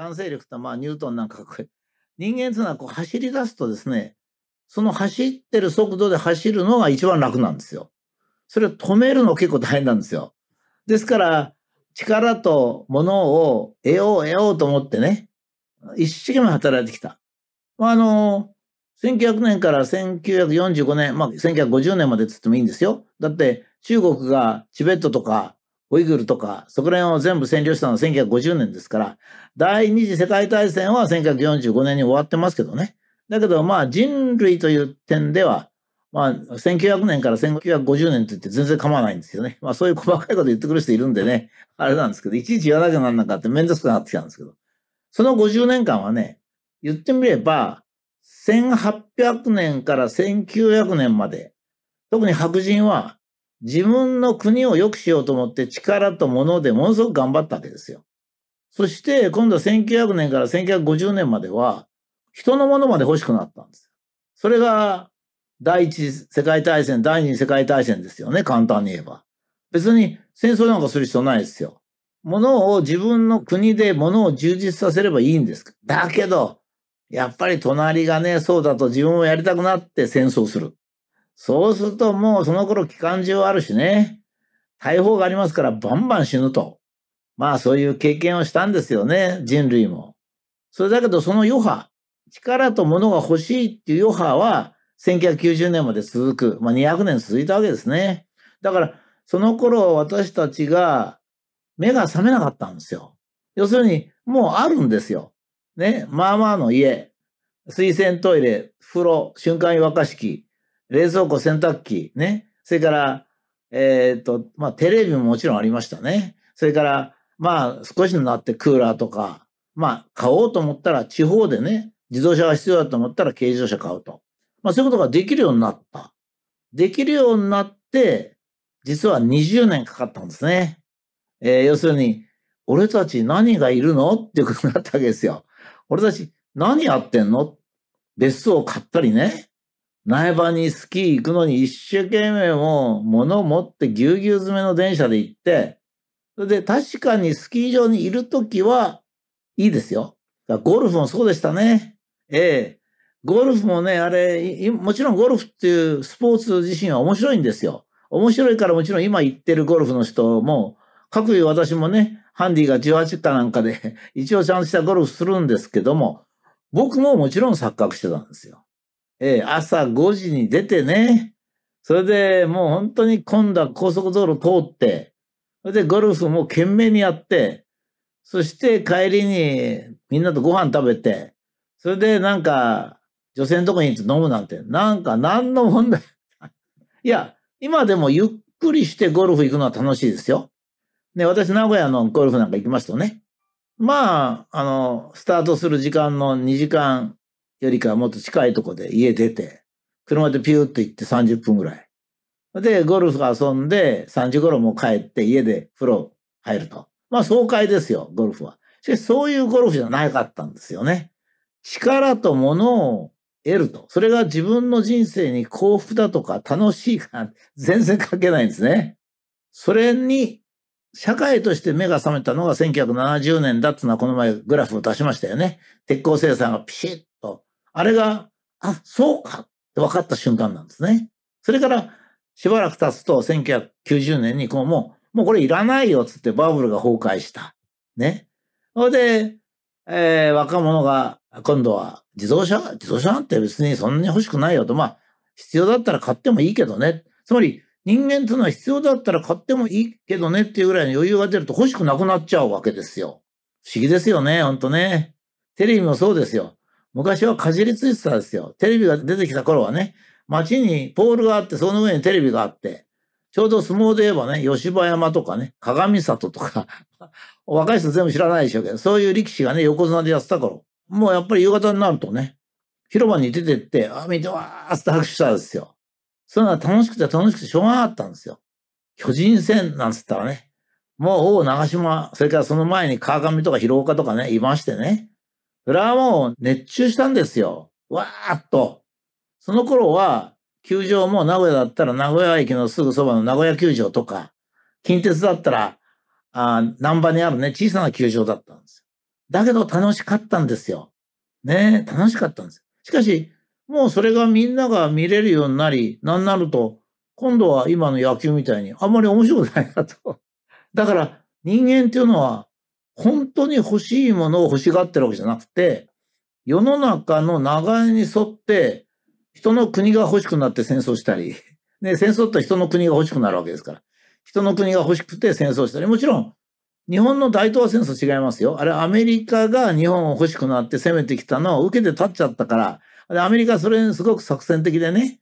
男性力ってまあニュートンなんか人間っていうのはこう走り出すとですね、その走ってる速度で走るのが一番楽なんですよ。それを止めるの結構大変なんですよ。ですから、力と物を得よう得ようと思ってね、一生懸命働いてきた。まあ、あの、1900年から1945年、まあ、1950年までつってもいいんですよ。だって中国がチベットとかウイグルとか、そこら辺を全部占領したのは1950年ですから、第二次世界大戦は1945年に終わってますけどね。だけど、まあ人類という点では、まあ1900年から1950年って言って全然構わないんですよね。まあそういう細かいこと言ってくる人いるんでね、あれなんですけど、いちいち言わなきゃなんなかってめんどくさくなってきたんですけど、その50年間はね、言ってみれば、1800年から1900年まで、特に白人は自分の国を良くしようと思って力と物でものすごく頑張ったわけですよ。そして今度は1900年から1950年までは人のものまで欲しくなったんです。それが第一次世界大戦、第二次世界大戦ですよね、簡単に言えば。別に戦争なんかする必要ないですよ。物を自分の国で物を充実させればいいんです。だけど、やっぱり隣がね、そうだと自分をやりたくなって戦争する。そうするともうその頃機関銃あるしね、大砲がありますからバンバン死ぬと。まあそういう経験をしたんですよね、人類も。それだけどその余波、力と物が欲しいっていう余波は1990年まで続く。まあ200年続いたわけですね。だからその頃私たちが目が覚めなかったんですよ。要するにもうあるんですよ。ね、まあまあの家、水洗トイレ、風呂、瞬間湯沸かし器、冷蔵庫、洗濯機、ね。それから、えっ、ー、と、まあ、テレビももちろんありましたね。それから、まあ、少しになってクーラーとか、まあ、買おうと思ったら地方でね、自動車が必要だと思ったら軽自動車買うと。まあ、そういうことができるようになった。できるようになって、実は20年かかったんですね。えー、要するに、俺たち何がいるのっていうことになったわけですよ。俺たち何やってんの別荘を買ったりね。苗場にスキー行くのに一生懸命もう物を持ってぎゅうぎゅう詰めの電車で行って、それで確かにスキー場にいるときはいいですよ。ゴルフもそうでしたね。ええゴルフもね、あれ、もちろんゴルフっていうスポーツ自身は面白いんですよ。面白いからもちろん今行ってるゴルフの人も、各位私もね、ハンディが18かなんかで 一応ちゃんとしたゴルフするんですけども、僕ももちろん錯覚してたんですよ。えー、朝5時に出てね、それでもう本当に今度は高速道路通って、それでゴルフも懸命にやって、そして帰りにみんなとご飯食べて、それでなんか女性のとこに行って飲むなんて、なんか何の問題。いや、今でもゆっくりしてゴルフ行くのは楽しいですよ。ね、私名古屋のゴルフなんか行きますとね、まあ、あの、スタートする時間の2時間よりかはもっと近いとこで家出て、車でピューって行って30分ぐらい。で、ゴルフ遊んで、3時頃も帰って家で風呂入ると。まあ爽快ですよ、ゴルフは。しかしそういうゴルフじゃなかったんですよね。力と物を得ると。それが自分の人生に幸福だとか楽しいか、全然関係ないんですね。それに、社会として目が覚めたのが1970年だっていうのはこの前グラフを出しましたよね。鉄鋼生産がピシッあれが、あ、そうかって分かった瞬間なんですね。それから、しばらく経つと、1990年にこうもう、もうこれいらないよっつってバブルが崩壊した。ね。それで、えー、若者が今度は自動車自動車なんて別にそんなに欲しくないよと。まあ、必要だったら買ってもいいけどね。つまり、人間というのは必要だったら買ってもいいけどねっていうぐらいの余裕が出ると欲しくなくなっちゃうわけですよ。不思議ですよね、ほんとね。テレビもそうですよ。昔はかじりついてたんですよ。テレビが出てきた頃はね、街にポールがあって、その上にテレビがあって、ちょうど相撲で言えばね、吉羽山とかね、鏡里とか 若い人全部知らないでしょうけど、そういう力士がね、横綱でやってた頃、もうやっぱり夕方になるとね、広場に出てって、あ、見てわーって拍手したんですよ。そういうのは楽しくて楽しくてしょうがなかったんですよ。巨人戦なんつったらね、もう、長島、それからその前に川上とか広岡とかね、いましてね、それはもう熱中したんですよ。わーっと。その頃は、球場も名古屋だったら名古屋駅のすぐそばの名古屋球場とか、近鉄だったら、あ南波にあるね、小さな球場だったんですよ。だけど楽しかったんですよ。ね楽しかったんです。しかし、もうそれがみんなが見れるようになり、なんなると、今度は今の野球みたいにあんまり面白くないなと。だから人間っていうのは本当に欲しいものを欲しがってるわけじゃなくて、世の中の流れに沿って、人の国が欲しくなって戦争したり、ね、戦争って人の国が欲しくなるわけですから。人の国が欲しくて戦争したり、もちろん、日本の大東亜戦争違いますよ。あれ、アメリカが日本を欲しくなって攻めてきたのを受けて立っちゃったから、あれ、アメリカそれにすごく作戦的でね、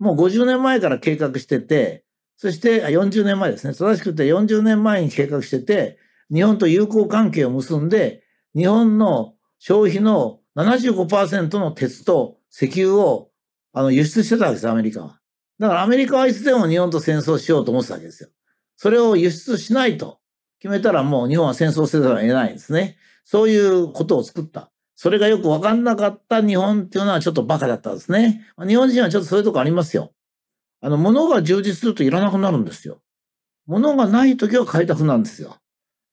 もう50年前から計画してて、そして、40年前ですね。正しくて40年前に計画してて、日本と友好関係を結んで、日本の消費の75%の鉄と石油をあの輸出してたわけです、アメリカは。だからアメリカはいつでも日本と戦争しようと思ってたわけですよ。それを輸出しないと決めたらもう日本は戦争せざるを得ないんですね。そういうことを作った。それがよくわかんなかった日本っていうのはちょっとバカだったんですね。日本人はちょっとそういうとこありますよ。あの、物が充実するといらなくなるんですよ。物がない時は買いたくなんですよ。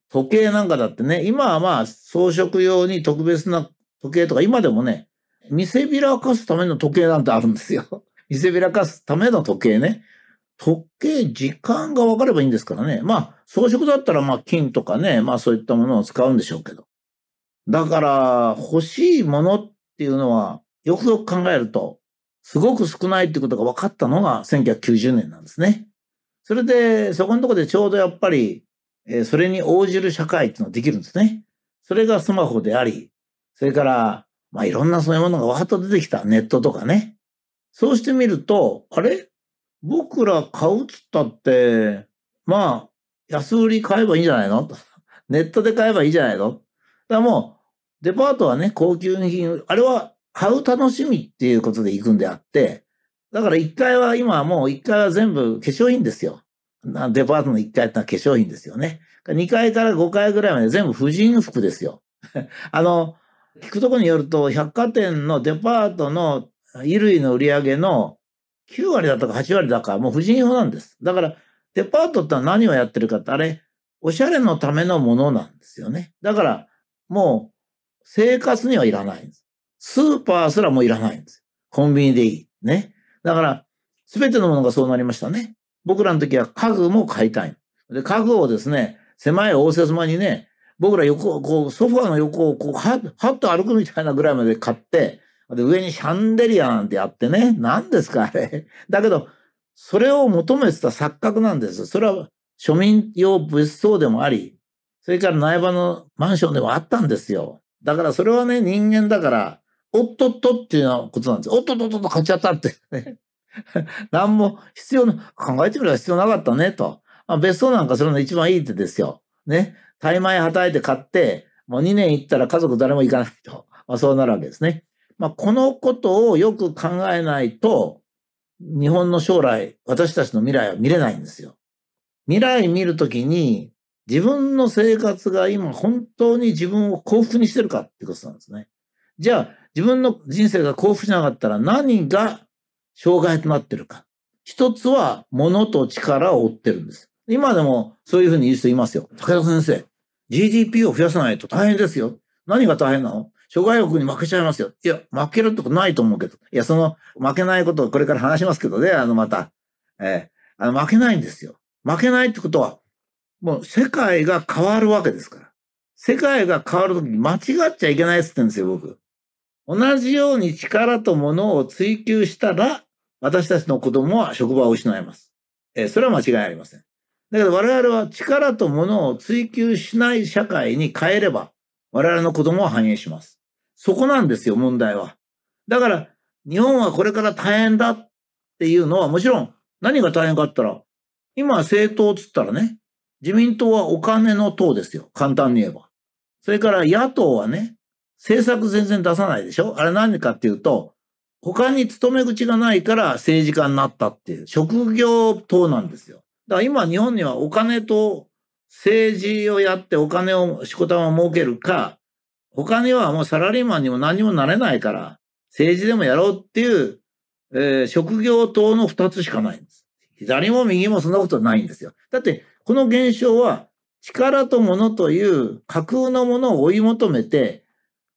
時計なんかだってね、今はまあ装飾用に特別な時計とか、今でもね、見せびらかすための時計なんてあるんですよ。見せびらかすための時計ね。時計、時間が分かればいいんですからね。まあ、装飾だったらまあ金とかね、まあそういったものを使うんでしょうけど。だから、欲しいものっていうのは、よくよく考えると、すごく少ないってことが分かったのが1990年なんですね。それで、そこのとこでちょうどやっぱりえそれに応じる社会っていうのができるんですね。それがスマホであり、それから、まあ、いろんなそういうものがわーっと出てきた。ネットとかね。そうしてみると、あれ僕ら買うっつったって、まあ、安売り買えばいいんじゃないの ネットで買えばいいんじゃないのだからもう、デパートはね、高級品、あれは買う楽しみっていうことで行くんであって、だから一回は今はもう一回は全部化粧品ですよ。デパートの1階ってのは化粧品ですよね。2階から5階ぐらいまで全部婦人服ですよ。あの、聞くところによると、百貨店のデパートの衣類の売り上げの9割だとか8割だか、もう婦人用なんです。だから、デパートってのは何をやってるかって、あれ、おしゃれのためのものなんですよね。だから、もう、生活にはいらないんです。スーパーすらもいらないんです。コンビニでいい。ね。だから、すべてのものがそうなりましたね。僕らの時は家具も買いたい。で、家具をですね、狭い応接間にね、僕ら横を、こう、ソファーの横を、こう、は、はっと歩くみたいなぐらいまで買って、で、上にシャンデリアなんてやってね、何ですか、あれ。だけど、それを求めてた錯覚なんです。それは庶民用別荘でもあり、それから苗場のマンションでもあったんですよ。だからそれはね、人間だから、おっとっとっていうようなことなんです。おっとっとっと買っちゃったって、ね。何も必要な、考えてみれば必要なかったね、と。別荘なんかするの一番いい手ですよ。ね。大枚はたいて買って、もう2年行ったら家族誰も行かないと。まあ、そうなるわけですね。まあ、このことをよく考えないと、日本の将来、私たちの未来は見れないんですよ。未来見るときに、自分の生活が今本当に自分を幸福にしてるかってことなんですね。じゃあ、自分の人生が幸福じゃなかったら何が障害となってるか。一つは物と力を追ってるんです。今でもそういうふうに言う人いますよ。武田先生、GDP を増やさないと大変ですよ。何が大変なの諸外国に負けちゃいますよ。いや、負けるとこないと思うけど。いや、その、負けないことをこれから話しますけどね、あの、また。えー、あの、負けないんですよ。負けないってことは、もう世界が変わるわけですから。世界が変わるときに間違っちゃいけないって言ってるんですよ、僕。同じように力と物を追求したら、私たちの子供は職場を失います。えー、それは間違いありません。だけど我々は力と物を追求しない社会に変えれば、我々の子供は反映します。そこなんですよ、問題は。だから、日本はこれから大変だっていうのは、もちろん、何が大変かったら、今政党つったらね、自民党はお金の党ですよ。簡単に言えば。それから野党はね、政策全然出さないでしょあれ何かっていうと、他に勤め口がないから政治家になったっていう、職業等なんですよ。だから今日本にはお金と政治をやってお金を、しこた儲けるか、他にはもうサラリーマンにも何もなれないから、政治でもやろうっていう、えー、職業等の二つしかないんです。左も右もそんなことないんですよ。だって、この現象は、力と物という架空のものを追い求めて、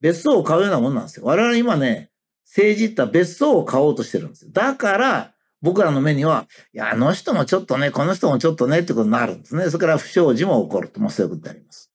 別荘を買うようなもんなんですよ。我々今ね、政治った別荘を買おうとしてるんですよ。だから、僕らの目には、いや、あの人もちょっとね、この人もちょっとねってことになるんですね。それから不祥事も起こると、もうそういうことにあります。